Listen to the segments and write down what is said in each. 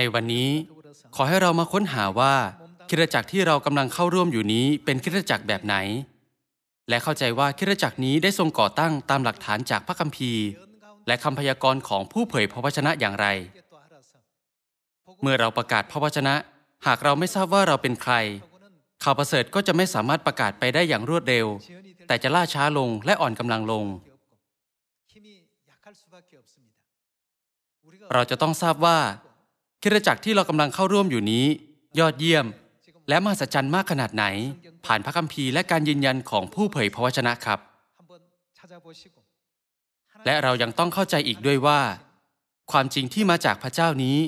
ในวันนี้ขอให้เรามาค้นหาว่าคิดจักรที่เรากำลังเข้าร่วมอยู่นี้เป็นคิดจักรแบบไหน และเข้าใจว่าคิดจักรนี้ได้ทรงก่อตั้งตามหลักฐานจากพระคัมภีร์ และคำพยากรณ์ของผู้เผยพระวจนะอย่างไร เมื่อเราประกาศพระวจนะหากเราไม่ทราบว่าเราเป็นใคร ข่าวประเสริฐก็จะไม่สามารถประกาศไปได้อย่างรวดเร็ว แต่จะล่าช้าลงและอ่อนกำลังลง เราจะต้องทราบว่าคิดจักรที่เรากำลังเข้าร่วมอยู่นี้ ยอดเยี่ยม และมหัศจรรย์มากขนาดไหน ผ่านพระคัมภีร์และการยืนยันของผู้เผยพระวจนะครับ และเรายังต้องเข้าใจอีกด้วยว่า ความจริงที่มาจากพระเจ้านี้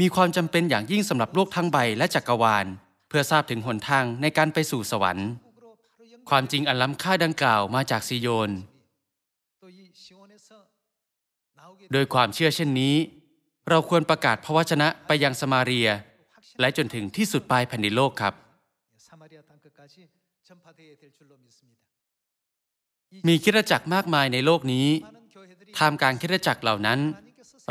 มีความจำเป็นอย่างยิ่งสำหรับโลกทั้งใบและจักรวาล เพื่อทราบถึงหนทางในการไปสู่สวรรค์ ความจริงอันล้ำค่าดังกล่าวมาจากซิโยนโดยความเชื่อเช่นนี้เราควรประกาศพระวจนะไปยังสมาเรีย และจนถึงที่สุดปลายแผ่นดินโลกครับ มีคิดจักรมากมายในโลกนี้ทำการคิดจักรเหล่านั้น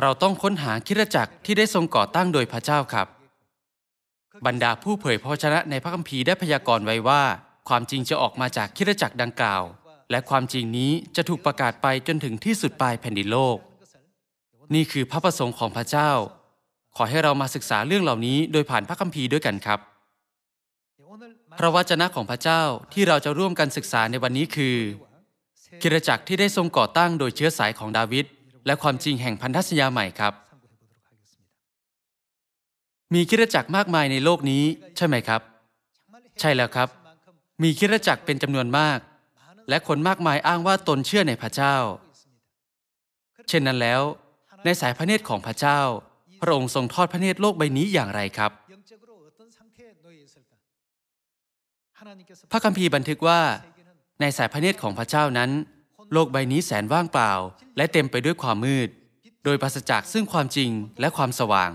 เราต้องค้นหาคิดจักรที่ได้ทรงก่อตั้งโดยพระเจ้าครับ บรรดาผู้เผยพระวจนะในพระคัมภีร์ได้พยากรณ์ไว้ว่า ความจริงจะออกมาจากคิดจักรดังกล่าว และความจริงนี้จะถูกประกาศไปจนถึงที่สุดปลายแผ่นดินโลกนี่คือพระประสงค์ของพระเจ้า ขอให้เรามาศึกษาเรื่องเหล่านี้โดยผ่านพระคัมภีร์ด้วยกันครับ พระวจนะของพระเจ้าที่เราจะร่วมกันศึกษาในวันนี้คือ กิรจักรที่ได้ทรงก่อตั้งโดยเชื้อสายของดาวิดและความจริงแห่งพันธสัญญาใหม่ครับ มีกิรจักรมากมายในโลกนี้ใช่ไหมครับ ใช่แล้วครับ มีกิรจักรเป็นจำนวนมาก และคนมากมายอ้างว่าตนเชื่อในพระเจ้า เช่นนั้นแล้วในสายพระเนตรของพระเจ้า พระองค์ทรงทอดพระเนตรโลกใบนี้อย่างไรครับ พระคัมภีร์บันทึกว่า ในสายพระเนตรของพระเจ้านั้น โลกใบนี้แสนว่างเปล่า และเต็มไปด้วยความมืด โดยปราศจากซึ่งความจริงและความสว่าง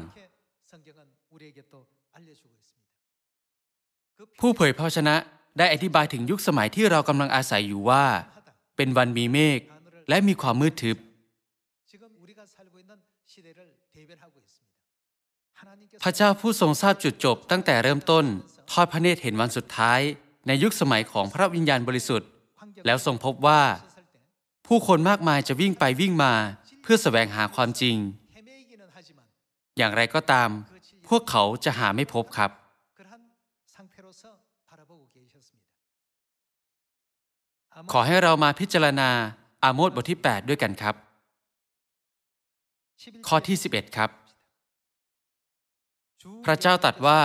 ผู้เผยพระชนะได้อธิบายถึงยุคสมัยที่เรากำลังอาศัยอยู่ว่า เป็นวันมีเมฆและมีความมืดทึบพระเจ้าผู้ทรงทราบจุดจบตั้งแต่เริ่มต้นทอดพระเนตรเห็นวันสุดท้าย ในยุคสมัยของพระวิญญาณบริสุทธิ์ แล้วทรงพบว่าผู้คนมากมายจะวิ่งไปวิ่งมา เพื่อสแสวงหาความจริง อย่างไรก็ตาม พวกเขาจะหาไม่พบครับ ขอให้เรามาพิจารณา อาโมดบทที่ 8 ด้วยกันครับ ข้อที่ 11 ครับพระเจ้าตัดว่า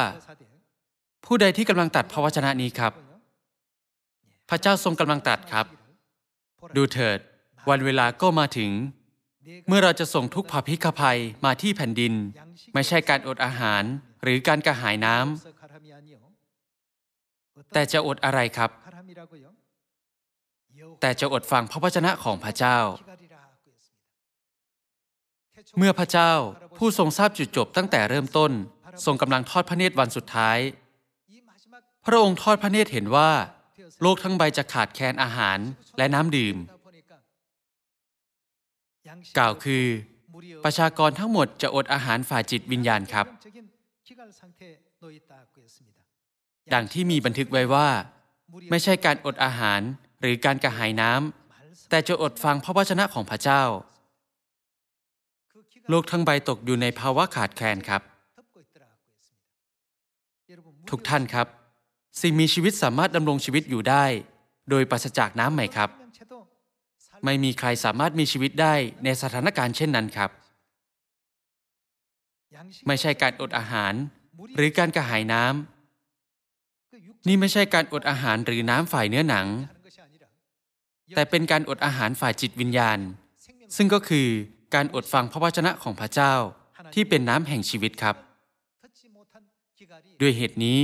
ผู้ใดที่กำลังตัดพระวจนะนี้ครับ พระเจ้าทรงกำลังตัดครับ ดูเถิด วันเวลาก็มาถึง เมื่อเราจะส่งทุกภพิกภัยมาที่แผ่นดิน ไม่ใช่การอดอาหารหรือการกระหายน้ำแต่จะอดอะไรครับ แต่จะอดฟังพระวจนะของพระเจ้า เมื่อพระเจ้าผู้ทรงทราบจุดจบตั้งแต่เริ่มต้นทรงกำลังทอดพระเนตรวันสุดท้าย พระองค์ทอดพระเนตรเห็นว่า โลกทั้งใบจะขาดแคลนอาหารและน้ำดื่ม กล่าวคือ ประชากรทั้งหมดจะอดอาหารฝ่ายจิตวิญญาณครับ ดังที่มีบันทึกไว้ว่า ไม่ใช่การอดอาหารหรือการกระหายน้ำแต่จะอดฟังพระวจนะของพระเจ้า โลกทั้งใบตกอยู่ในภาวะขาดแคลนครับทุกท่านครับ สิ่งมีชีวิตสามารถดำรงชีวิตอยู่ได้ โดยปราศจากน้ำไหมครับ ไม่มีใครสามารถมีชีวิตได้ในสถานการณ์เช่นนั้นครับ ไม่ใช่การอดอาหาร หรือการกระหายน้ำนี่ไม่ใช่การอดอาหารหรือน้ำฝ่ายเนื้อหนัง แต่เป็นการอดอาหารฝ่ายจิตวิญญาณ ซึ่งก็คือการอดฟังพระวจนะของพระเจ้าที่เป็นน้ำแห่งชีวิตครับด้วยเหตุนี้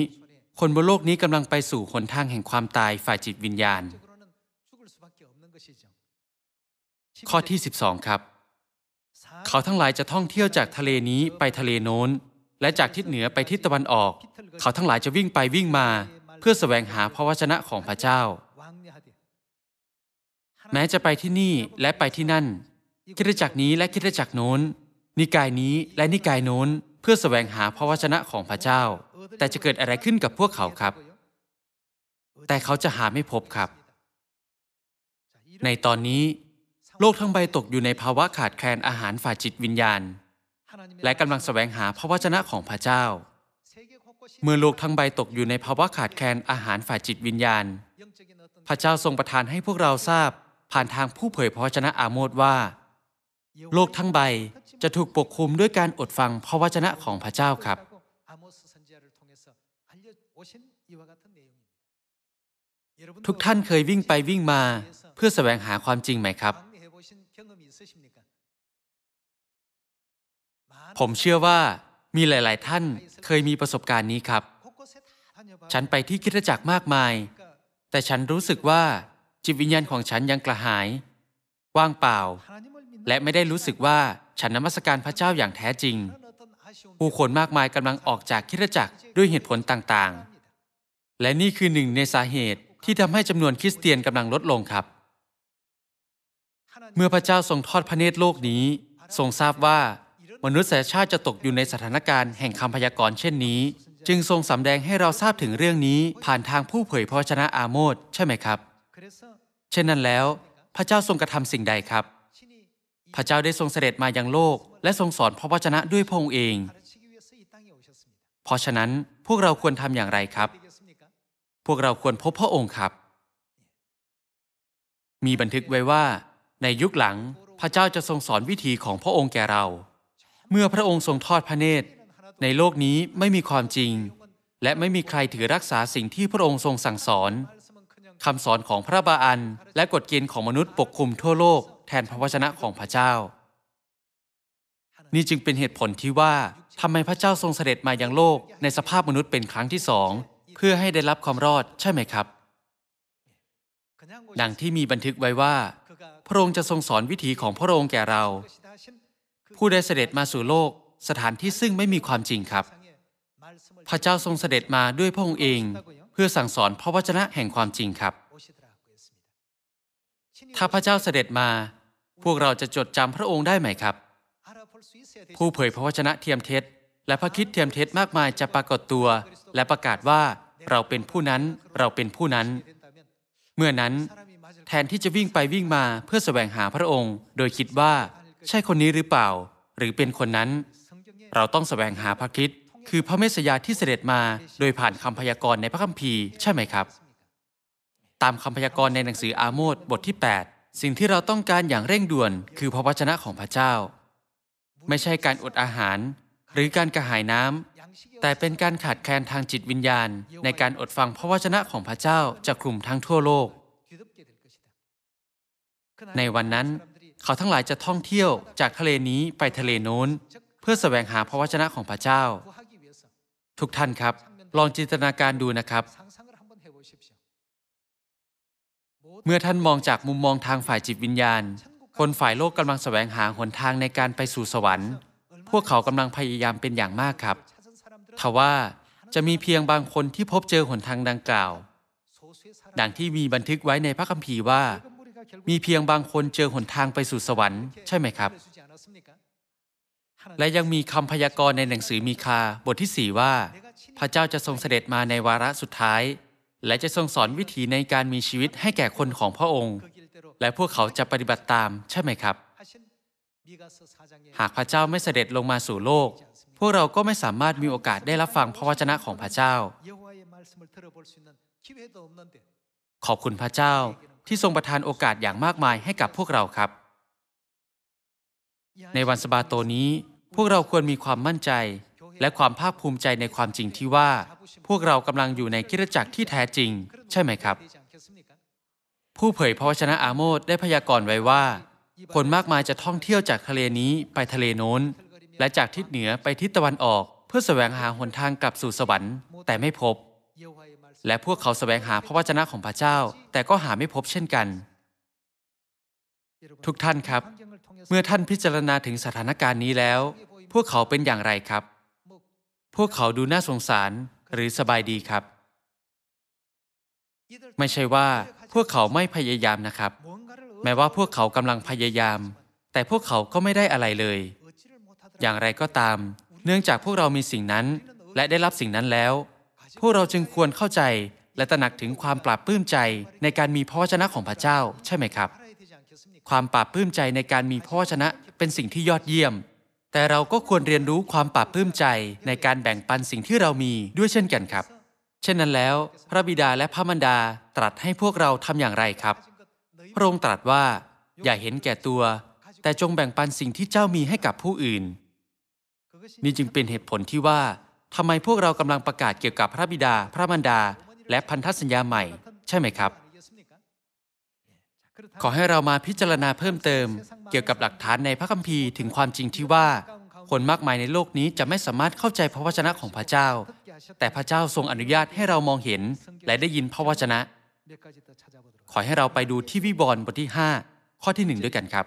คนบนโลกนี้กำลังไปสู่หนทางแห่งความตายฝ่ายจิตวิญญาณ ข้อที่ 12 ครับ เขาทั้งหลายจะท่องเที่ยวจากทะเลนี้ไปทะเลโน้นและจากทิศเหนือไปทิศตะวันออก เขาทั้งหลายจะวิ่งไปวิ่งมา เพื่อสแสวงหาพระวจนะของพระเจ้า แม้จะไปที่นี่และไปที่นั่น คิดจักนี้และคิดจักโน้น นิกายนี้และนิกายโน้นเพื่อสแสวงหาพระวจนะของพระเจ้าแต่จะเกิดอะไรขึ้นกับพวกเขาครับ แต่เขาจะหาไม่พบครับ ในตอนนี้ โลกทั้งใบตกอยู่ในภาวะขาดแคลนอาหารฝ่ายจิตวิญญาณ และกำลังแสวงหาพระวจนะของพระเจ้า เมื่อโลกทั้งใบตกอยู่ในภาวะขาดแคลนอาหารฝ่ายจิตวิญญาณ พระเจ้าทรงประทานให้พวกเราทราบผ่านทางผู้เผยพระวจนะอาโมดว่า โลกทั้งใบจะถูกปกคลุมด้วยการอดฟังพระวจนะของพระเจ้าครับทุกท่านเคยวิ่งไปวิ่งมาเพื่อแสวงหาความจริงไหมครับ ผมเชื่อว่ามีหลายๆท่านเคยมีประสบการณ์นี้ครับ ฉันไปที่คิดจักรมากมาย แต่ฉันรู้สึกว่าจิตวิญญาณของฉันยังกระหาย ว่างเปล่า และไม่ได้รู้สึกว่าฉันนมัสการพระเจ้าอย่างแท้จริง ผู้คนมากมายกำลังออกจากคิดจักรด้วยเหตุผลต่างๆและนี่คือหนึ่งในสาเหตุ ที่ทำให้จำนวนคริสเตียนกำลังลดลงครับ เมื่อพระเจ้าทรงทอดพระเนตรโลกนี้ ทรงทราบว่ามนุษยชาติจะตกอยู่ในสถานการณ์แห่งคำพยากรณ์เช่นนี้ จึงทรงสำแดงให้เราทราบถึงเรื่องนี้ผ่านทางผู้เผยพระชนะอาโมดใช่ไหมครับ เช่นนั้นแล้ว พระเจ้าทรงกระทำสิ่งใดครับ พระเจ้าได้ทรงเสด็จมายังโลกและทรงสอนพระวจนะด้วยพระองค์เอง เพราะฉะนั้นพวกเราควรทำอย่างไรครับพวกเราควรพบพระองค์ครับ มีบันทึกไว้ว่า ในยุคหลังพระเจ้าจะทรงสอนวิธี ของพระองค์แก่เรา เมื่อพระองค์ทรงทอดพระเนตร ในโลกนี้ไม่มีความจริง และไม่มีใครถือรักษาสิ่งที่พระองค์ทรงสั่งสอนคำสอนของพระบาอันและกฎเกณฑ์ของมนุษย์ปกคลุมทั่วโลกแทนพระวจนะของพระเจ้า นี่จึงเป็นเหตุผลที่ว่าทำไมพระเจ้าทรงเสด็จมายังโลกในสภาพมนุษย์เป็นครั้งที่สองเพื่อให้ได้รับความรอดใช่ไหมครับ ดังที่มีบันทึกไว้ว่า พระองค์จะทรงสอนวิถีของพระองค์แก่เรา ผู้ได้เสด็จมาสู่โลกสถานที่ซึ่งไม่มีความจริงครับ พระเจ้าทรงเสด็จมาด้วยพระองค์เอง เพื่อสั่งสอนพระวจนะแห่งความจริงครับ ถ้าพระเจ้าเสด็จมา พวกเราจะจดจำพระองค์ได้ไหมครับ ผู้เผยพระวจนะเทียมเท็จ และพระคิดเทียมเท็จมากมายจะปรากฏตัวและประกาศว่าเราเป็นผู้นั้นเราเป็นผู้นั้น เมื่อนั้นแทนที่จะวิ่งไปวิ่งมาเพื่อแสวงหาพระองค์ โดยคิดว่าใช่คนนี้หรือเปล่า หรือเป็นคนนั้น เราต้องแสวงหาพระคิดคือพระเมสยาที่เสด็จมาโดยผ่านคำพยากรณ์ในพระคัมภีร์ใช่ไหมครับ ตามคำพยากรณ์ในหนังสืออาโมดบทที่ 8 สิ่งที่เราต้องการอย่างเร่งด่วน คือพระวจนะของพระเจ้า ไม่ใช่การอดอาหาร หรือการกระหายน้ำแต่เป็นการขาดแคลนทางจิตวิญญาณในการอดฟังพระวจนะของพระเจ้าจากกลุ่มทั้งทั่วโลก ในวันนั้นเขาทั้งหลายจะท่องเที่ยวจากทะเลนี้ไปทะเลโน้น เพื่อสแสวงหาพระวจนะของพระเจ้า ทุกท่านครับ ลองจินตนาการดูนะครับ เมื่อท่านมองจากมุมมองทางฝ่ายจิตวิญญาณ คนฝ่ายโลกกำลังสแสวงหาหนทางในการไปสู่สวรรค์ พวกเขากำลังพยายามเป็นอย่างมากครับทว่าจะมีเพียงบางคนที่พบเจอหนทางดังกล่าว ดังที่มีบันทึกไว้ในพระคัมภีร์ว่า มีเพียงบางคนเจอหนทางไปสู่สวรรค์ใช่ไหมครับ และยังมีคำพยากรณ์ในหนังสือมีคา บทที่สี่ว่า พระเจ้าจะทรงเสด็จมาในวาระสุดท้าย และจะทรงสอนวิถีในการมีชีวิตให้แก่คนของพระองค์ และพวกเขาจะปฏิบัติตามใช่ไหมครับ หากพระเจ้าไม่เสด็จลงมาสู่โลกพวกเราก็ไม่สามารถมีโอกาสได้รับฟังพระวจนะของพระเจ้า ขอบคุณพระเจ้าที่ทรงประทานโอกาสอย่างมากมายให้กับพวกเราครับ ในวันสบาโตนี้ พวกเราควรมีความมั่นใจ และความภาคภูมิใจในความจริงที่ว่า พวกเรากำลังอยู่ในกิจจักรที่แท้จริง ใช่ไหมครับ ผู้เผยพระวจนะอาโมดได้พยากรณ์ไว้ว่า คนมากมายจะท่องเที่ยวจากทะเลนี้ไปทะเลโน้นและจากทิศเหนือไปทิศตะวันออกเพื่อแสวงหาหนทางกลับสู่สวรรค์แต่ไม่พบ และพวกเขาแสวงหาพระวจนะของพระเจ้า แต่ก็หาไม่พบเช่นกัน ทุกท่านครับ เมื่อท่านพิจารณาถึงสถานการณ์นี้แล้ว พวกเขาเป็นอย่างไรครับ พวกเขาดูน่าสงสารหรือสบายดีครับ ไม่ใช่ว่าพวกเขาไม่พยายามนะครับแม้ว่าพวกเขากำลังพยายาม แต่พวกเขาก็ไม่ได้อะไรเลยอย่างไรก็ตาม เนื่องจากพวกเรามีสิ่งนั้นและได้รับสิ่งนั้นแล้ว พวกเราจึงควรเข้าใจและตระหนักถึงความปราบปลื้มใจในการมีพระชนะของพระเจ้าใช่ไหมครับ ความปราบปลื้มใจในการมีพระชนะเป็นสิ่งที่ยอดเยี่ยม แต่เราก็ควรเรียนรู้ความปราบปลื้มใจในการแบ่งปันสิ่งที่เรามีด้วยเช่นกันครับ เช่นนั้นแล้ว พระบิดาและพระมารดาตรัสให้พวกเราทำอย่างไรครับพระองค์ตรัสว่า อย่าเห็นแก่ตัว แต่จงแบ่งปันสิ่งที่เจ้ามีให้กับผู้อื่นนี่จึงเป็นเหตุผลที่ว่าทำไมพวกเรากำลังประกาศเกี่ยวกับพระบิดาพระมารดา และพันธสัญญาใหม่ใช่ไหมครับ ขอให้เรามาพิจารณาเพิ่มเติม เกี่ยวกับหลักฐานในพระคัมภีร์ถึงความจริงที่ว่า คนมากมายในโลกนี้จะไม่สามารถเข้าใจพระวจนะของพระเจ้า แต่พระเจ้าทรงอนุญาตให้เรามองเห็น และได้ยินพระวจนะ ขอให้เราไปดูที่วิบอน์บทที่5ข้อที่ 1 ด้วยกันครับ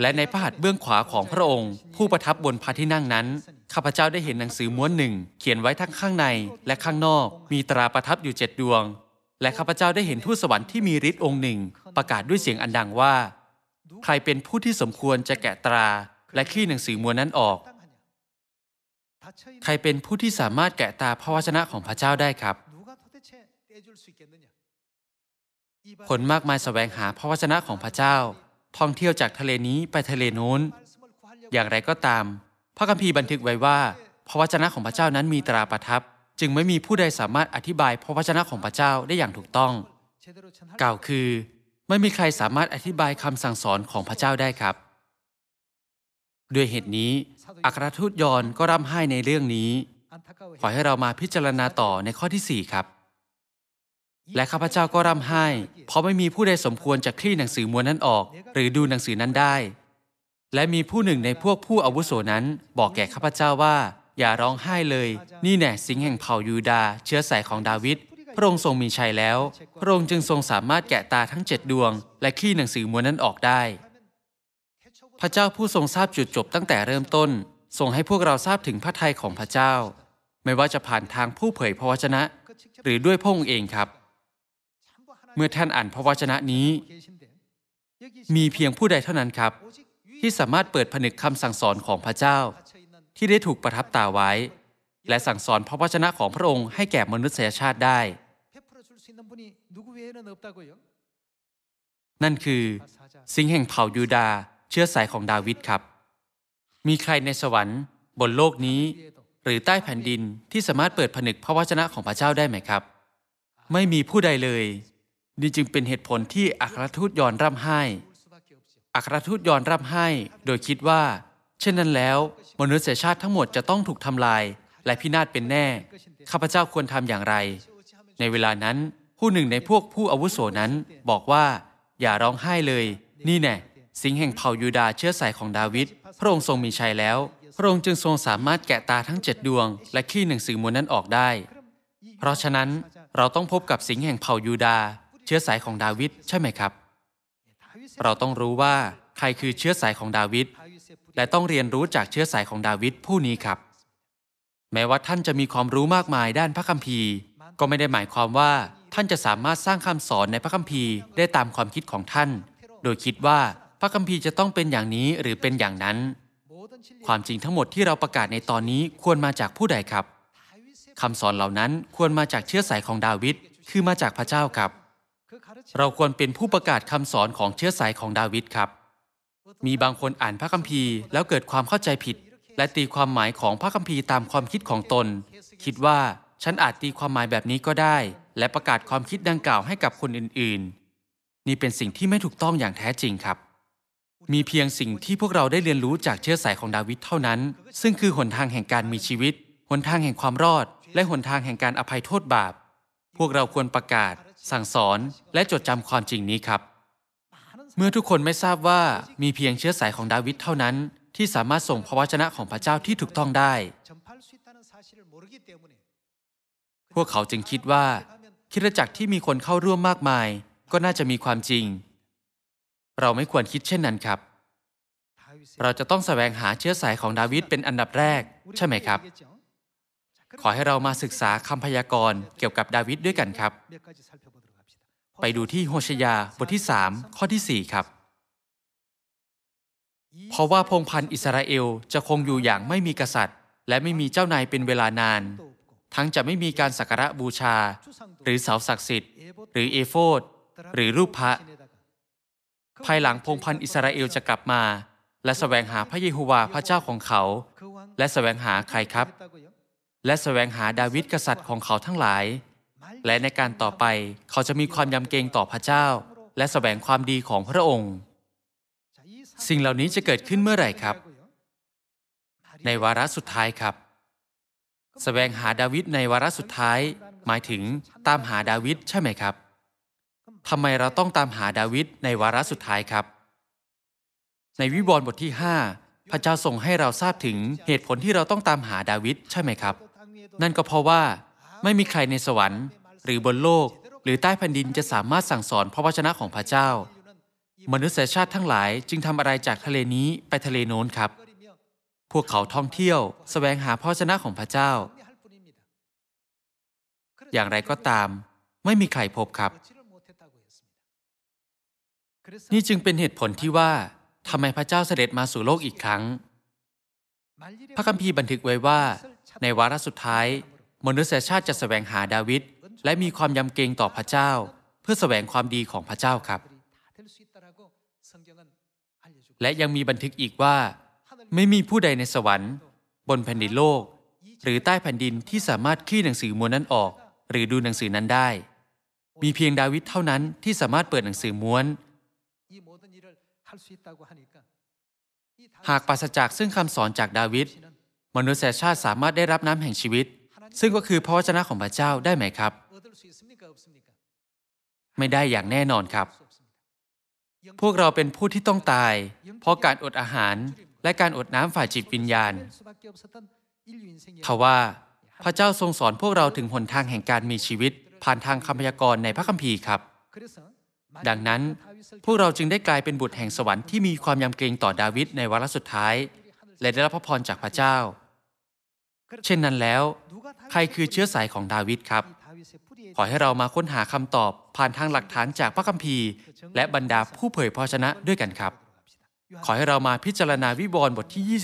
และในพระหัตถ์เบื้องขวาของพระองค์ ผู้ประทับบนพระที่นั่งนั้นข้าพเจ้าได้เห็นหนังสือม้วนหนึ่ง เขียนไว้ทั้งข้างในและข้างนอก มีตราประทับอยู่เจ็ดดวง และข้าพเจ้าได้เห็นทูตสวรรค์ที่มีฤทธิ์องค์หนึ่ง ประกาศด้วยเสียงอันดังว่า ใครเป็นผู้ที่สมควรจะแกะตราและขี้หนังสือม้วนนั้นออก ใครเป็นผู้ที่สามารถแกะตาพระวจนะของพระเจ้าได้ครับคนมากมายแสวงหาพระวจนะของพระเจ้าท่องเที่ยวจากทะเลนี้ไปทะเลโน้น อย่างไรก็ตาม พระคัมภีร์บันทึกไว้ว่า พระวจนะของพระเจ้านั้นมีตราประทับ จึงไม่มีผู้ใดสามารถอธิบายพระวจนะของพระเจ้าได้อย่างถูกต้องกล่าวคือไม่มีใครสามารถอธิบายคำสั่งสอนของพระเจ้าได้ครับ ด้วยเหตุนี้อัครทูตยอนก็ร่ำไห้ในเรื่องนี้ ขอให้เรามาพิจารณาต่อในข้อที่ 4 ครับและข้าพเจ้าก็ร่ำไห้ เพราะไม่มีผู้ใดสมควรจะคลี่หนังสือม้วนนั้นออก หรือดูหนังสือนั้นได้ และมีผู้หนึ่งในพวกผู้อาวุโสนั้น บอกแก่ข้าพเจ้าว่า อย่าร้องไห้เลย นี่แน่สิงแห่งเผ่ายูดา เชื้อสายของดาวิดพระองค์ทรงมีชัยแล้วพระองค์จึงทรงสามารถแกะตาทั้งเจ็ดดวง และคลี่หนังสือม้วนนั้นออกได้ พระเจ้าผู้ทรงทราบจุดจบตั้งแต่เริ่มต้นทรงให้พวกเราทราบถึงพระทัยของพระเจ้า ไม่ว่าจะผ่านทางผู้เผยพระวจนะ หรือด้วยพระองค์เองครับมื่อท่านอ่านพระวจนะนี้ มีเพียงผู้ใดเท่านั้นครับ ที่สามารถเปิดผนึกคำสั่งสอนของพระเจ้า ที่ได้ถูกประทับตาไว้ และสั่งสอนพระวจนะของพระองค์ให้แก่มนุษยชาติได้ นั่นคือ สิงแห่งเผ่ายูดาเชื้อสายของดาวิดครับ มีใครในสวรรค์ บนโลกนี้ หรือใต้แผ่นดินที่สามารถเปิดผนึกพระวจนะของพระเจ้าได้ไหมครับ ไม่มีผู้ใดเลยนี่จึงเป็นเหตุผลที่อัครทูตยอนร่ำไห้ อัครทูตยอนร่ำไห้ โดยคิดว่า เช่นนั้นแล้ว มนุษยชาติทั้งหมดจะต้องถูกทำลาย และพินาศเป็นแน่ ข้าพเจ้าควรทำอย่างไร ในเวลานั้นผู้หนึ่งในพวกผู้อาวุโสนั้นบอกว่า อย่าร้องไห้เลย นี่แน่สิงแห่งเผ่ายูดาเชื้อสายของดาวิดพระองค์ทรงมีชัยแล้วพระองค์จึงทรงสามารถแกะตาทั้งเจ็ดดวงและขี้หนังสือมวลนั้นออกได้ เพราะฉะนั้นเราต้องพบกับสิงแห่งเผ่ายูดาชื้อสายของดาวิดใช่ไหมครับ เราต้องรู้ว่า ใครคือเชื้อสายของดาวิดและต้องเรียนรู้จากเชื้อสายของดาวิดผู้นี้ครับ แม้ว่าท่านจะมีความรู้มากมายด้านพระคัมภีร์ ก็ไม่ได้หมายความว่าท่านจะสามารถสร้างคำสอนในพระคัมภีร์ ได้ตามความคิดของท่าน โดยคิดว่าพระคัมภีร์จะต้องเป็นอย่างนี้หรือเป็นอย่างนั้น ความจริงทั้งหมดที่เราประกาศในตอนนี้ควรมาจากผู้ใดครับคำสอนเหล่านั้นควรมาจากเชื้อสายของดาวิดคือมาจากพระเจ้าครับเราควรเป็นผู้ประกาศคำสอนของเชื้อสายของดาวิดครับ มีบางคนอ่านพระคัมภีร์แล้วเกิดความเข้าใจผิด และตีความหมายของพระคัมภีร์ตามความคิดของตน คิดว่าฉันอาจตีความหมายแบบนี้ก็ได้ และประกาศความคิดดังกล่าวให้กับคนอื่นๆนี่เป็นสิ่งที่ไม่ถูกต้องอย่างแท้จริงครับ มีเพียงสิ่งที่พวกเราได้เรียนรู้จากเชื้อสายของดาวิดเท่านั้น ซึ่งคือหนทางแห่งการมีชีวิต หนทางแห่งความรอด และหนทางแห่งการอภัยโทษบาป พวกเราควรประกาศสั่งสอนและจดจำความจริงนี้ครับ เมื่อทุกคนไม่ทราบว่ามีเพียงเชื้อสายของดาวิดเท่านั้น ที่สามารถส่งพระวจนะของพระเจ้าที่ถูกต้องได้ พวกเขาจึงคิดว่า คิดจักรที่มีคนเข้าร่วมมากมาย ก็น่าจะมีความจริง เราไม่ควรคิดเช่นนั้นครับ เราจะต้องแสวงหาเชื้อสายของดาวิดเป็นอันดับแรกใช่ไหมครับขอให้เรามาศึกษาคำพยากรณ์เกี่ยวกับดาวิดด้วยกันครับ ไปดูที่โฮชยาบทที่ 3 ข้อที่ 4 ครับ เพราะว่าพงพันธ์อิสราเอลจะคงอยู่อย่างไม่มีกษัตริย์ และไม่มีเจ้านายเป็นเวลานาน ทั้งจะไม่มีการสักการะบูชา หรือเสาศักดิ์สิทธิ์ หรือเอโฟดหรือรูปพระ ภายหลังพงพันธ์อิสราเอลจะกลับมา และสแสวงหาพระเยโฮวาห์พระเจ้าของเขา และสแสวงหาใครครับและแสวงหาดาวิดกษัตริย์ของเขาทั้งหลาย และในการต่อไปเขาจะมีความยำเกรงต่อพระเจ้า และแสวงความดีของพระองค์ สิ่งเหล่านี้จะเกิดขึ้นเมื่อไหร่ครับ ในวาระสุดท้ายครับสแสวงหาดาวิดในวาระสุดท้าย หมายถึงตามหาดาวิดใช่ไหมครับทำไมเราต้องตามหาดาวิดในวาระสุดท้ายครับ ในวิบวรณ์บทที่ 5 พระเจ้าส่งให้เราทราบถึงเหตุผลที่เราต้องตามหาดาวิดใช่ไหมครับนั่นก็เพราะว่าไม่มีใครในสวรรค์หรือบนโลกหรือใต้แผ่นดินจะสามารถสั่งสอนพระวจนะของพระเจ้า มนุษยชาติทั้งหลายจึงทำอะไรจากทะเลนี้ไปทะเลโน้นครับ พวกเขาท่องเที่ยวสแสวงหาพระวจนะของพระเจ้า อย่างไรก็ตามไม่มีใครพบครับ นี่จึงเป็นเหตุผลที่ว่าทำไมพระเจ้าเสด็จมาสู่โลกอีกครั้ง พระคัมภีร์บันทึกไว้ว่าในวาระสุดท้าย มนุษยชาติจะสแสวงหาดาวิดและมีความยำเกรงต่อพระเจ้า เพื่อสแสวงความดีของพระเจ้าครับ และยังมีบันทึกอีกว่า ไม่มีผู้ใดในสวรรค์ บนแผ่นดินโลก หรือใต้แผ่นดินที่สามารถขี่หนังสือม้วนนั้นออก หรือดูหนังสือนั้นได้ มีเพียงดาวิดเท่านั้นที่สามารถเปิดหนังสือม้วน หากปราศจากซึ่งคำสอนจากดาวิดมนุษยชาติสามารถได้รับน้ำแห่งชีวิต ซึ่งก็คือพระวจนะของพระเจ้าได้ไหมครับ ไม่ได้อย่างแน่นอนครับ พวกเราเป็นผู้ที่ต้องตาย เพราะการอดอาหาร และการอดน้ำฝ่ายจิตวิญญาณทว่าพระเจ้าทรงสอนพวกเราถึงหนทางแห่งการมีชีวิต ผ่านทางคำพยากรณ์ในพระคัมภีร์ครับ ดังนั้นพวกเราจึงได้กลายเป็นบุตรแห่งสวรรค์ที่มีความยำเกรงต่อดาวิดในวาระสุดท้ายและได้รับพระพรจากพระเจ้า เช่นนั้นแล้ว ใครคือเชื้อสายของดาวิดครับ ขอให้เรามาค้นหาคำตอบผ่านทางหลักฐานจากพระคัมภีร์ และบรรดาผู้เผยพระชนะด้วยกันครับ ขอให้เรามาพิจารณาวิวรณ์บทที่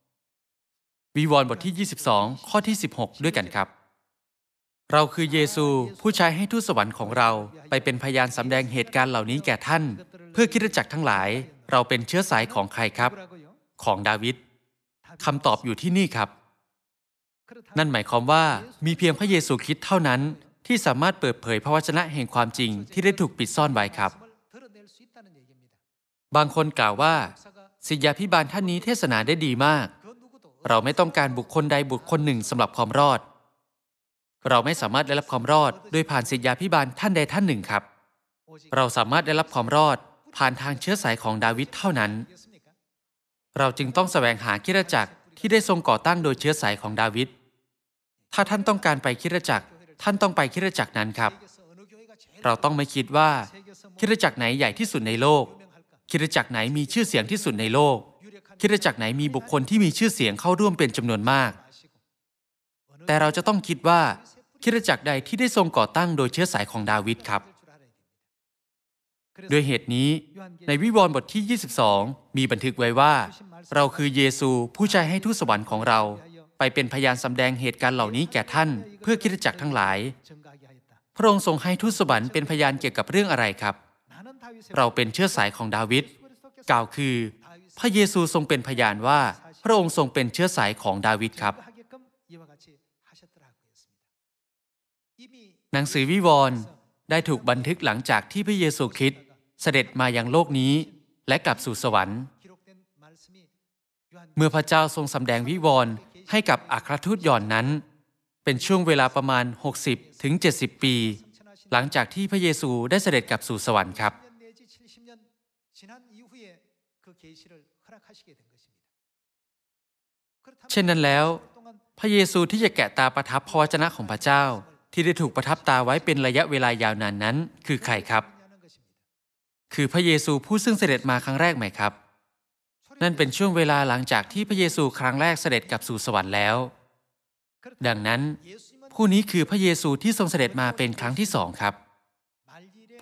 22 วิวรณ์บทที่ 22 ข้อที่ 16 ด้วยกันครับ เราคือเยซูผู้ใช้ให้ทูตสวรรค์ของเรา ไปเป็นพยานสำแดงเหตุการณ์เหล่านี้แก่ท่าน เพื่อคิดจักทั้งหลายเราเป็นเชื้อสายของใครครับของดาวิดคำตอบอยู่ที่นี่ครับ นั่นหมายความว่ามีเพียงพระเยซูคริสต์เท่านั้นที่สามารถเปิดเผยพระวจนะแห่งความจริง ที่ได้ถูกปิดซ่อนไว้ครับ บางคนกล่าวว่า ศิยาพิบาลท่านนี้เทศนาได้ดีมาก เราไม่ต้องการบุคคลใดบุคคลหนึ่งสำหรับความรอด เราไม่สามารถได้รับความรอด โดยผ่านศิยาพิบาลท่านใดท่านหนึ่งครับ เราสามารถได้รับความรอดผ่านทางเชื้อสายของดาวิดเท่านั้นเราจึงต้องแสวงหาคิรจักรที่ได้ทรงก่อตั้งโดยเชื้อสายของดาวิด ถ้าท่านต้องการไปคิรจักร ท่านต้องไปคิรจักรนั้นครับ เราต้องไม่คิดว่า คิรจักรไหนใหญ่ที่สุดในโลก คิรจักรไหนมีชื่อเสียงที่สุดในโลก คิรจักรไหนมีบุคคลที่มีชื่อเสียงเข้าร่วมเป็นจำนวนมาก แต่เราจะต้องคิดว่า คิรจักรใดที่ได้ทรงก่อตั้งโดยเชื้อสายของดาวิดครับด้วยเหตุนี้ในวิวรณ์บทที่ 22 มีบันทึกไว้ว่า เราคือเยซูผู้ชายให้ทูตสวรรค์ของเรา ไปเป็นพยานสำแดง เหตุการณ์เหล่านี้แก่ท่านเพื่อคิดจักทั้งหลาย พระองค์ทรงให้ทูตสวรรค์เป็นพยานเกี่ยวกับเรื่องอะไรครับ เราเป็นเชื้อสายของดาวิดกล่าวคือ พระเยซูทรงเป็นพยานว่าพระองค์ทรงเป็นเชื้อสายของดาวิดครับหนังสือวิวรณ์ได้ถูกบันทึกหลังจากที่พระเยซูคริสต์เสด็จมายังโลกนี้และกลับสู่สวรรค์ เมื่อพระเจ้าทรงสำแดงวิวรณ์ให้กับอัครทูตย่อนนั้น เป็นช่วงเวลาประมาณ 60ถึง70 ปี หลังจากที่พระเยซูได้เสด็จกลับสู่สวรรค์ครับ เช่นนั้นแล้ว พระเยซูที่จะแกะตาประทับพระวจนะของพระเจ้าที่ได้ถูกประทับตาไว้เป็นระยะเวลายาวนานนั้น คือใครครับ คือพระเยซูผู้ซึ่งเสด็จมาครั้งแรกไหมครับ นั่นเป็นช่วงเวลาหลังจากที่พระเยซูครั้งแรกเสด็จกลับสู่สวรรค์แล้ว ดังนั้น ผู้นี้คือพระเยซูที่ทรงเสด็จมาเป็นครั้งที่สองครับ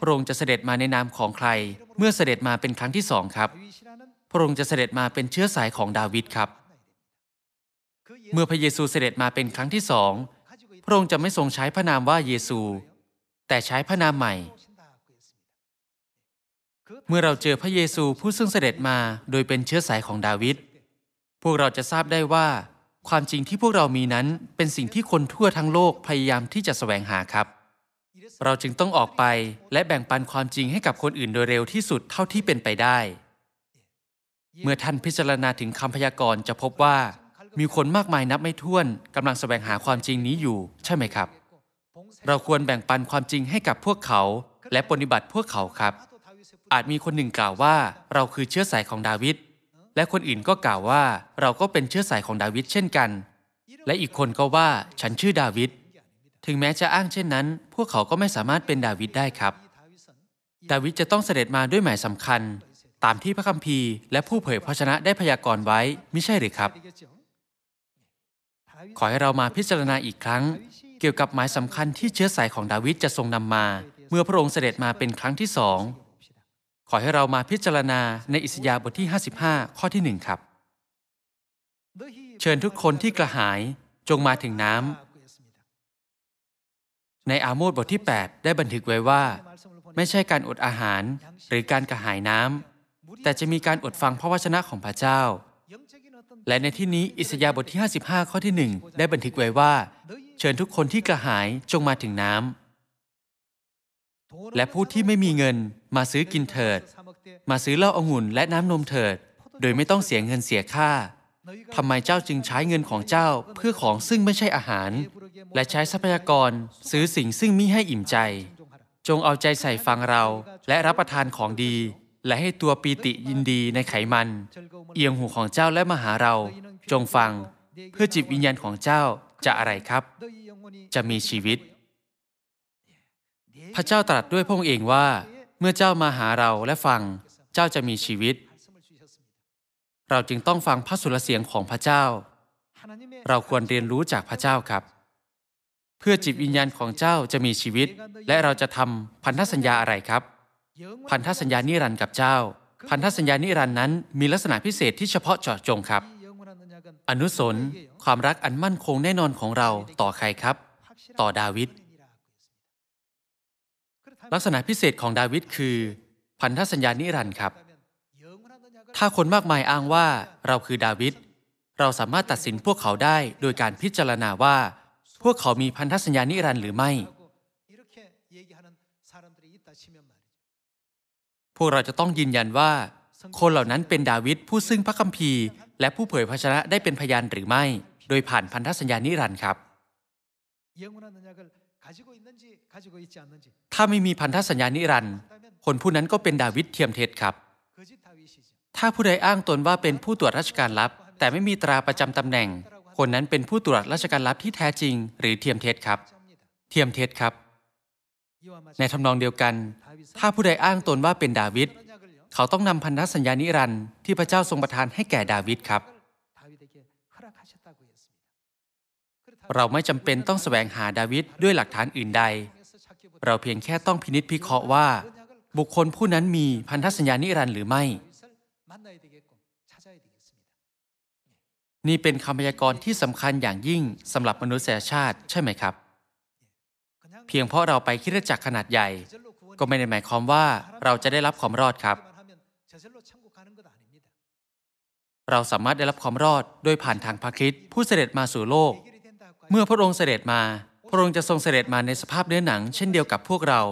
พระองค์จะเสด็จมาในนามของใคร เมื่อเสด็จมาเป็นครั้งที่สองครับ พระองค์จะเสด็จมาเป็นเชื้อสายของดาวิดครับ เมื่อพระเยซูเสด็จมาเป็นครั้งที่สองพระองค์จะไม่ทรงใช้พระนามว่าเยซู แต่ใช้พระนามใหม่ เมื่อเราเจอพระเยซูผู้ซึ่งเสด็จมาโดยเป็นเชื้อสายของดาวิดพวกเราจะทราบได้ว่า ความจริงที่พวกเรามีนั้นเป็นสิ่งที่คนทั่วทั้งโลกพยายามที่จะแสวงหาครับ เราจึงต้องออกไปและแบ่งปันความจริงให้กับคนอื่นโดยเร็วที่สุดเท่าที่เป็นไปได้ เมื่อท่านพิจารณาถึงคำพยากรณ์จะพบว่ามีคนมากมายนับไม่ถ้วนกำลังแสวงหาความจริงนี้อยู่ใช่ไหมครับ เราควรแบ่งปันความจริงให้กับพวกเขาและปฏิบัติพวกเขาครับ อาจมีคนหนึ่งกล่าวว่า เราคือเชื้อสายของดาวิดและคนอื่นก็กล่าวว่าเราก็เป็นเชื้อสายของดาวิดเช่นกัน และอีกคนก็ว่าฉันชื่อดาวิดถึงแม้จะอ้างเช่นนั้น พวกเขาก็ไม่สามารถเป็นดาวิดได้ครับ ดาวิดจะต้องเสด็จมาด้วยหมายสำคัญ ตามที่พระคัมภีร์และผู้เผยพระชนะได้พยากรณ์ไว้ไม่ใช่หรือครับขอให้เรามาพิจารณาอีกครั้ง เกี่ยวกับหมายสำคัญที่เชื้อสายของดาวิดจะทรงนำมา เมื่อพระองค์เสด็จมาเป็นครั้งที่สองขอให้เรามาพิจารณาในอิสยาบทที่55ข้อที่หนึ่งครับเชิญทุกคนที่กระหายจงมาถึงน้ำในอาโมดบทที่ 8 ได้บันทึกไว้ว่า ไม่ใช่การอดอาหาร หรือการกระหายน้ำแต่จะมีการอดฟังพระวจนะของพระเจ้าและในที่นี้อิสยาห์บทที่55ข้อที่1ได้บันทึกไว้ว่า เชิญทุกคนที่กระหายจงมาถึงน้ำและผู้ที่ไม่มีเงินมาซื้อกินเถิด มาซื้อเหล้าองุ่นและน้ำนมเถิด โดยไม่ต้องเสียเงินเสียค่าทำไมเจ้าจึงใช้เงินของเจ้าเพื่อของซึ่งไม่ใช่อาหาร และใช้ทรัพยากรซื้อสิ่งซึ่งมิให้อิ่มใจ จงเอาใจใส่ฟังเราและรับประทานของดีและให้ตัวปีติยินดีในไขมัน เอียงหูของเจ้าและมาหาเรา จงฟังเพื่อจิตวิญญาณของเจ้าจะอะไรครับ จะมีชีวิต พระเจ้าตรัสด้วยพระองค์เองว่า เมื่อเจ้ามาหาเราและฟังเจ้าจะมีชีวิต เราจึงต้องฟังพระสุรเสียงของพระเจ้า เราควรเรียนรู้จากพระเจ้าครับ เพื่อจิตวิญญาณของเจ้าจะมีชีวิต และเราจะทำพันธสัญญาอะไรครับพันธสัญญานิรันดร์กับเจ้า พันธสัญญานิรันดร์นั้นมีลักษณะพิเศษที่เฉพาะเจาะจงครับ อนุสนความรักอันมั่นคงแน่นอนของเราต่อใครครับ ต่อดาวิดลักษณะพิเศษของดาวิดคือ พันธสัญญานิรันดร์ครับ ถ้าคนมากมายอ้างว่าเราคือดาวิดเราสามารถตัดสินพวกเขาได้โดยการพิจารณาว่า พวกเขามีพันธสัญญานิรันดร์หรือไม่พวกเราจะต้องยืนยันว่า คนเหล่านั้นเป็นดาวิดผู้ซึ่งพระคัมภีร์และผู้เผยพระชนะได้เป็นพยานหรือไม่ โดยผ่านพันธสัญญานิรันดร์ครับถ้าไม่มีพันธสัญญานิรันดร์คนผู้นั้นก็เป็นดาวิดเทียมเท็จครับ ถ้าผู้ใดอ้างตนว่าเป็นผู้ตรวจราชการลับ แต่ไม่มีตราประจำตำแหน่ง คนนั้นเป็นผู้ตรวจราชการลับที่แท้จริง หรือเทียมเท็จครับ เทียมเท็จครับในทำนองเดียวกัน ถ้าผู้ใดอ้างตนว่าเป็นดาวิดเขาต้องนำพันธสัญญานิรันที่พระเจ้าทรงประทานให้แก่ดาวิดครับ เราไม่จำเป็นต้องแสวงหาดาวิด ด้วยหลักฐานอื่นใด เราเพียงแค่ต้องพินิษพิเคราะห์ว่า บุคคลผู้นั้นมีพันธสัญญานิรันหรือไม่ นี่เป็นคำพยากรณ์ที่สำคัญอย่างยิ่งสำหรับมนุษยชาติใช่ไหมครับเพียงเพราะเราไปคิดจักรขนาดใหญ่ ก็ไม่ได้หมายความว่าเราจะได้รับความรอดครับ เราสามารถได้รับความรอดโดยผ่านทางพระคิดผู้เสด็จมาสู่โลก เมื่อพระองค์เสด็จมาพระองค์จะทรงเสด็จมาในสภาพเนื้อหนัง เช่นเดียวกับพวกเรา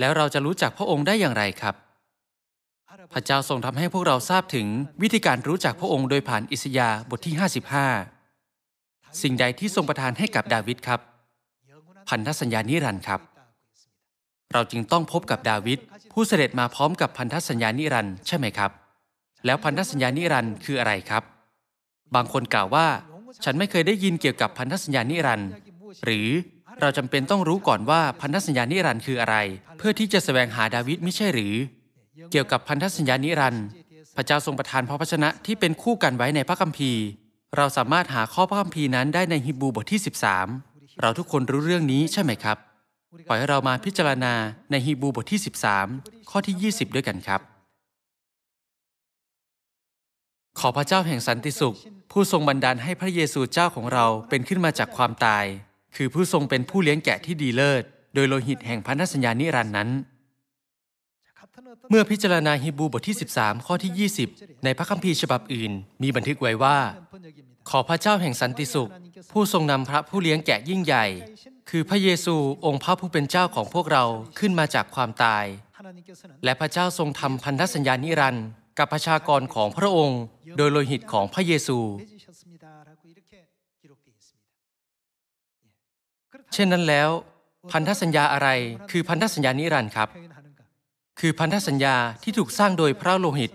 แล้วเราจะรู้จักพระองค์ได้อย่างไรครับ พระเจ้าทรงทำให้พวกเราทราบถึงวิธีการรู้จักพระองค์โดยผ่านอิสยาห์บทที่ 55 สิ่งใดที่ทรงประทานให้กับดาวิดครับพันธสัญญานิรันดร์ครับ เราจึงต้องพบกับดาวิดผู้เสด็จมาพร้อมกับพันธสัญญานิรันดร์ใช่ไหมครับ แล้วพันธสัญญานิรันดร์คืออะไรครับ บางคนกล่าวว่าฉันไม่เคยได้ยินเกี่ยวกับพันธสัญญานิรันดร์หรือเราจำเป็นต้องรู้ก่อนว่าพันธสัญญานิรันดร์คืออะไร เพื่อที่จะแสวงหาดาวิดไม่ใช่หรือ เกี่ยวกับพันธสัญญานิรันดร์พระเจ้าทรงประทานพระพัชนะที่เป็นคู่กันไว้ในพระคัมภีร์ เราสามารถหาข้อพระคัมภีร์นั้นได้ในฮิบูบทที่ 13เราทุกคนรู้เรื่องนี้ใช่ไหมครับปล่อยให้เรามาพิจารณาในฮีบูบทที่ 13 ข้อที่ 20 ด้วยกันครับ ขอพระเจ้าแห่งสันติสุข ผู้ทรงบันดาลให้พระเยซูเจ้าของเราเป็นขึ้นมาจากความตาย คือผู้ทรงเป็นผู้เลี้ยงแกะที่ดีเลิศ โดยโลหิตแห่งพันธสัญญานิรันดร์นั้น เมื่อพิจารณาฮีบูบทที่ 13 ข้อที่ 20 ในพระคัมภีร์ฉบับอื่น มีบันทึกไว้ว่าขอพระเจ้าแห่งสันติสุขผู้ทรงนำพระผู้เลี้ยงแกะยิ่งใหญ่ คือพระเยซูองค์พระผู้เป็นเจ้าของพวกเราขึ้นมาจากความตาย และพระเจ้าทรงทำพันธสัญญานิรันดร์กับประชากรของพระองค์ โดยโลหิตของพระเยซูเช่นนั้นแล้ว พันธสัญญาอะไรคือพันธสัญญานิรันดร์ครับ คือพันธสัญญาที่ถูกสร้างโดยพระโลหิต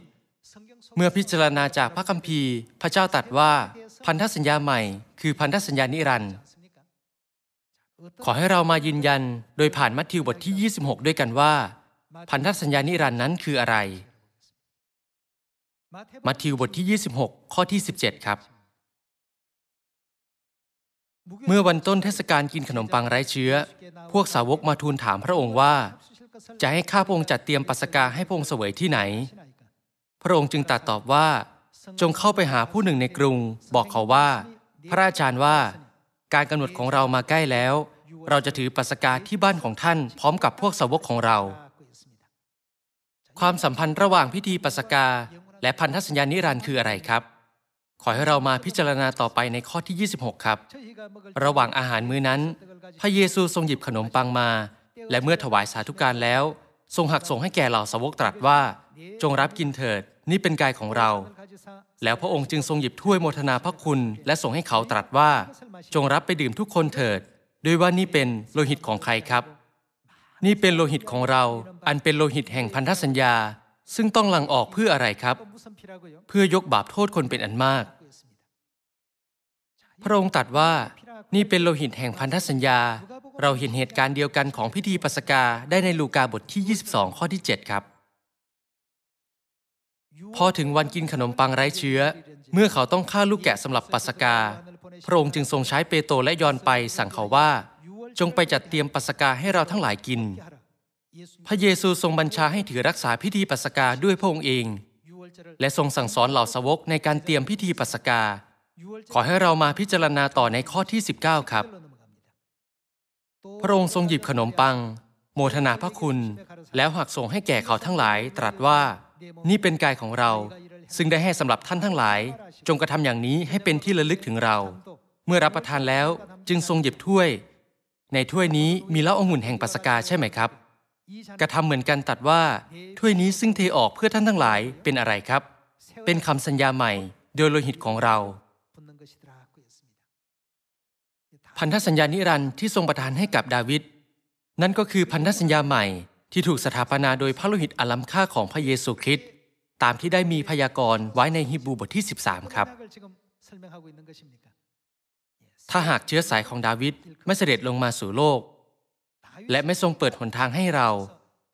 เมื่อพิจารณาจากพระคัมภีร์พระเจ้าตรัสว่าพันธสัญญาใหม่คือพันธสัญญานิรันดร์ขอให้เรามายืน ยันโดยผ่านมัทธิวบทที่ 26 ด้วยกันว่า พันธสัญญานิรันดร์นั้นคืออะไรมัทธิวบทที่ 26 ข้อที่ 17 ครับ เมื่อวันต้นเทศกาลกินขนมปังไร้เชื้อ พวกสาวกมาทูลถามพระองค์ว่า จะให้ข้าพระองค์จัดเตรียมปัสกาให้พระองค์เสวยที่ไหน พระองค์จึงตรัสตอบว่าจงเข้าไปหาผู้หนึ่งในกรุง บอกเขาว่า พระอาจารย์ว่า การกำหนดของเรามาใกล้แล้ว เราจะถือปัสกาที่บ้านของท่าน พร้อมกับพวกสาวกของเรา ความสัมพันธ์ระหว่างพิธีปัสกาและพันธสัญญานิรันคืออะไรครับ ขอให้เรามาพิจารณาต่อไปในข้อที่ 26 ครับ ระหว่างอาหารมื้อนั้น พระเยซูทรงหยิบขนมปังมา และเมื่อถวายสาธุการแล้ว ทรงหักส่งให้แก่เหล่าสาวกตรัสว่า จงรับกินเถิดนี่เป็นกายของเรา แล้วพระองค์จึงทรงหยิบถ้วย โมทนาพระคุณ และส่งให้เขาตรัสว่าจงรับไปดื่มทุกคนเถิด ด้วยว่านี่เป็นโลหิตของใครครับ นี่เป็นโลหิตของเรา อันเป็นโลหิตแห่งพันธสัญญา ซึ่งต้องหลั่งออกเพื่ออะไรครับ เพื่อยกบาปโทษคนเป็นอันมาก พระองค์ตรัสว่านี่เป็นโลหิตแห่งพันธสัญญา เราเห็นเหตุการณ์เดียวกันของพิธีปัสกาได้ในลูกาบทที่22ข้อที่7 ครับพอถึงวันกินขนมปังไร้เชื้อ เมื่อเขาต้องฆ่าลูกแกะสำหรับปัสกา พระองค์จึงทรงใช้เปโตรและยอนไป สั่งเขาว่า จงไปจัดเตรียมปัสกาให้เราทั้งหลายกิน พระเยซูทรงบัญชาให้ถือรักษาพิธีปัสกาด้วยพระองค์เอง และทรงสั่งสอนเหล่า สาวก ในการเตรียมพิธีปัสกา ขอให้เรามาพิจารณาต่อในข้อที่ 19 ครับ พระองค์ทรงหยิบขนมปัง โมทนาพระคุณ แล้วหักส่งให้แก่เขาทั้งหลายตรัสว่านี่เป็นกายของเราซึ่งได้ให้สำหรับท่านทั้งหลาย จงกระทำอย่างนี้ให้เป็นที่ระลึกถึงเรา เมื่อรับประทานแล้วจึงทรงหยิบถ้วย ในถ้วยนี้มีเล้าองุ่นแห่งปัสกาใช่ไหมครับ กระทำเหมือนกันตัดว่าถ้วยนี้ซึ่งเทออกเพื่อท่านทั้งหลายเป็นอะไรครับ เป็นคำสัญญาใหม่โดยโลหิตของเรา พันธสัญญานิรันดร์ที่ทรงประทานให้กับดาวิดนั่นก็คือพันธสัญญาใหม่ที่ถูกสถาปนาโดยพระโลหิตอลัมค่าของพระเยซูคริสต์ตามที่ได้มีพยากรณ์ไว้ในฮิบูบทที่ 13 ครับ ถ้าหากเชื้อสายของดาวิดไม่เสด็จลงมาสู่โลก และไม่ทรงเปิดหนทางให้เรา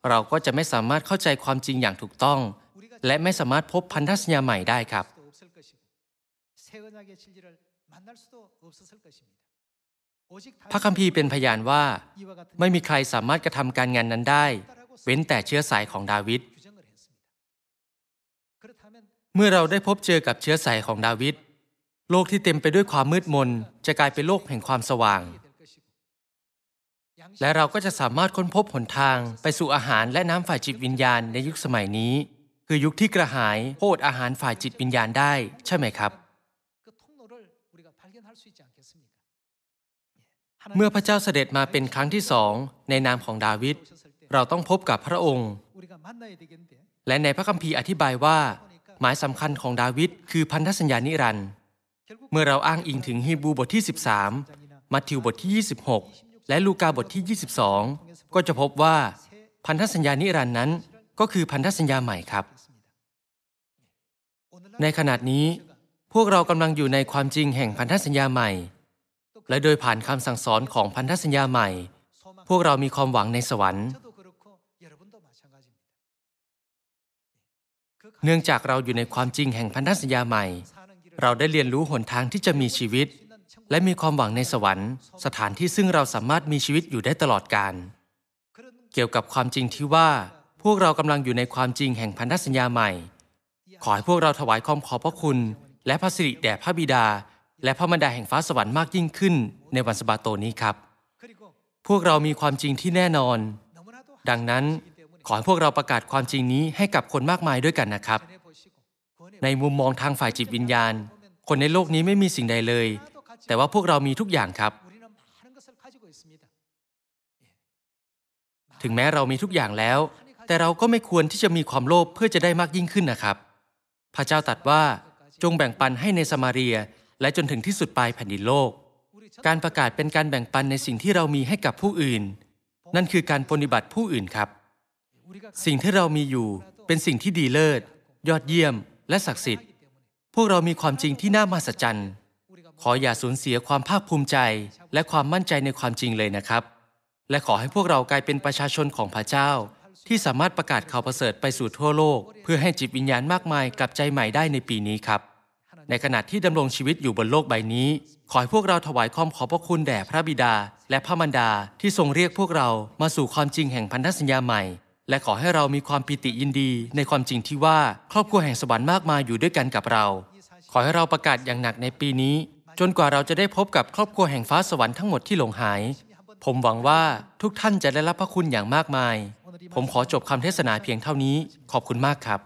เราก็จะไม่สามารถเข้าใจความจริงอย่างถูกต้อง และไม่สามารถพบพันธสัญญาใหม่ได้ครับพระคัมภีร์เป็นพยานว่า ไม่มีใครสามารถกระทำการงานนั้นได้ เว้นแต่เชื้อสายของดาวิดเมื่อเราได้พบเจอกับเชื้อสายของดาวิดโลกที่เต็มไปด้วยความมืดมนจะกลายเป็นโลกแห่งความสว่าง และเราก็จะสามารถค้นพบหนทางไปสู่อาหารและน้ำฝ่ายจิตวิญญาณในยุคสมัยนี้ คือยุคที่กระหายโพดอาหารฝ่ายจิตวิญญาณได้ใช่ไหมครับเมื่อพระเจ้าเสด็จมาเป็นครั้งที่สอง ในนามของดาวิด เราต้องพบกับพระองค์ และในพระคัมภีร์อธิบายว่า หมายสำคัญของดาวิดคือพันธสัญญานิรันด์เมื่อเราอ้างอิงถึงฮีบูบทที่ 13 มัทธิวบทที่ 26 และลูกาบทที่ 22 ก็จะพบว่าพันธสัญญานิรันด์นั้น ก็คือพันธสัญญาใหม่ครับ ในขณะนี้ พวกเรากำลังอยู่ในความจริงแห่งพันธสัญญาใหม่และโดยผ่านคำสั่งสอนของพันธสัญญาใหม่ พวกเรามีความหวังในสวรรค์ เนื่องจากเราอยู่ในความจริงแห่งพันธสัญญาใหม่ เราได้เรียนรู้หนทางที่จะมีชีวิต และมีความหวังในสวรรค์ สถานที่ซึ่งเราสามารถมีชีวิตอยู่ได้ตลอดกาล เกี่ยวกับความจริงที่ว่าพวกเรากำลังอยู่ในความจริงแห่งพันธสัญญาใหม่ ขอให้พวกเราถวายความขอบพระคุณ และพระสิริแด่พระบิดาและพระมารดาแห่งฟ้าสวรรค์มากยิ่งขึ้นในวันสบาโตนี้ครับ พวกเรามีความจริงที่แน่นอน ดังนั้นขอให้พวกเราประกาศความจริงนี้ให้กับคนมากมายด้วยกันนะครับ ในมุมมองทางฝ่ายจิตวิญญาณ คนในโลกนี้ไม่มีสิ่งใดเลย แต่ว่าพวกเรามีทุกอย่างครับ ถึงแม้เรามีทุกอย่างแล้ว แต่เราก็ไม่ควรที่จะมีความโลภเพื่อจะได้มากยิ่งขึ้นนะครับ พระเจ้าตรัสว่าจงแบ่งปันให้ในสมาเรียและจนถึงที่สุดปลายแผ่นดินโลก การประกาศเป็นการแบ่งปันในสิ่งที่เรามีให้กับผู้อื่น นั่นคือการปฏิบัติผู้อื่นครับ สิ่งที่เรามีอยู่เป็นสิ่งที่ดีเลิศ ยอดเยี่ยม และศักดิ์สิทธิ์ พวกเรามีความจริงที่น่ามหัศจรรย์ขออย่าสูญเสียความภาคภูมิใจ และความมั่นใจในความจริงเลยนะครับ และขอให้พวกเรากลายเป็นประชาชนของพระเจ้า ที่สามารถประกาศข่าวประเสริฐไปสู่ทั่วโลก เพื่อให้จิตวิญญาณมากมายกลับใจใหม่ได้ในปีนี้ครับในขณะที่ดำรงชีวิตอยู่บนโลกใบนี้ ขอให้พวกเราถวายความขอบพระคุณแด่พระบิดา และพระมารดาที่ทรงเรียกพวกเรามาสู่ความจริงแห่งพันธสัญญาใหม่ และขอให้เรามีความปิติยินดี ในความจริงที่ว่าครอบครัวแห่งสวรรค์มากมายอยู่ด้วยกันกับเรา ขอให้เราประกาศอย่างหนักในปีนี้ จนกว่าเราจะได้พบกับครอบครัวแห่งฟ้าสวรรค์ทั้งหมดที่หลงหาย ผมหวังว่าทุกท่านจะได้รับพระคุณอย่างมากมาย ผมขอจบคำเทศนาเพียงเท่านี้ ขอบคุณมากครับ